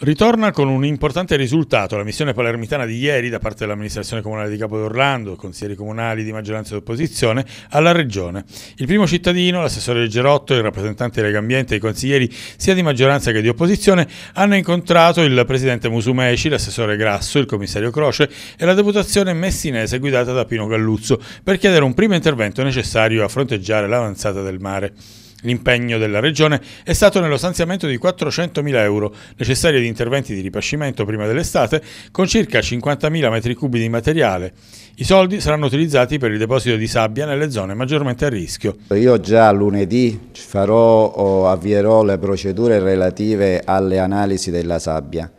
Ritorna con un importante risultato la missione palermitana di ieri da parte dell'amministrazione comunale di Capodorlando, consiglieri comunali di maggioranza e opposizione, alla regione. Il primo cittadino, l'assessore Gerotto, il rappresentante di Legambiente e i consiglieri sia di maggioranza che di opposizione hanno incontrato il presidente Musumeci, l'assessore Grasso, il commissario Croce e la deputazione messinese guidata da Pino Galluzzo per chiedere un primo intervento necessario a fronteggiare l'avanzata del mare. L'impegno della Regione è stato nello stanziamento di 400.000 euro necessari ad interventi di ripascimento prima dell'estate con circa 50.000 metri cubi di materiale. I soldi saranno utilizzati per il deposito di sabbia nelle zone maggiormente a rischio. Io già lunedì farò, avvierò le procedure relative alle analisi della sabbia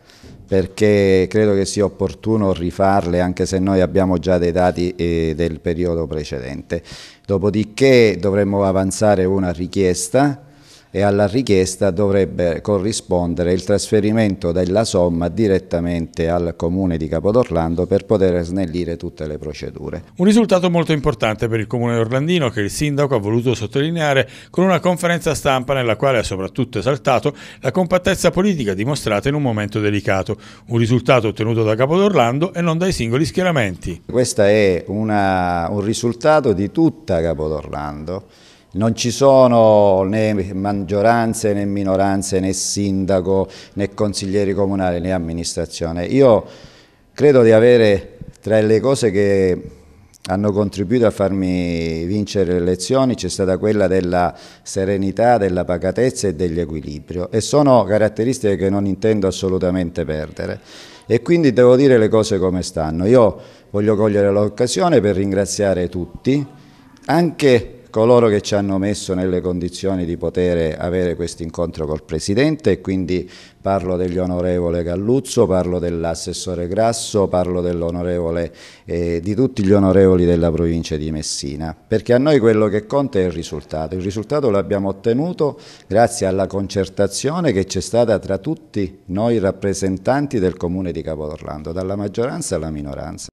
perché credo che sia opportuno rifarle anche se noi abbiamo già dei dati eh, del periodo precedente. Dopodiché dovremmo avanzare una richiesta e alla richiesta dovrebbe corrispondere il trasferimento della somma direttamente al Comune di Capodorlando per poter snellire tutte le procedure. Un risultato molto importante per il Comune orlandino che il Sindaco ha voluto sottolineare con una conferenza stampa nella quale ha soprattutto esaltato la compattezza politica dimostrata in un momento delicato, un risultato ottenuto da Capodorlando e non dai singoli schieramenti. Questo è una, un risultato di tutta Capodorlando non ci sono né maggioranze né minoranze né sindaco né consiglieri comunali né amministrazione. Io credo di avere tra le cose che hanno contribuito a farmi vincere le elezioni c'è stata quella della serenità, della pacatezza e dell'equilibrio e sono caratteristiche che non intendo assolutamente perdere e quindi devo dire le cose come stanno. Io voglio cogliere l'occasione per ringraziare tutti, anche coloro che ci hanno messo nelle condizioni di poter avere questo incontro col Presidente e quindi parlo degli onorevole Galluzzo, parlo dell'assessore Grasso, parlo dell'onorevole eh, di tutti gli onorevoli della provincia di Messina, perché a noi quello che conta è il risultato. Il risultato l'abbiamo ottenuto grazie alla concertazione che c'è stata tra tutti noi rappresentanti del comune di Capodorlando, dalla maggioranza alla minoranza.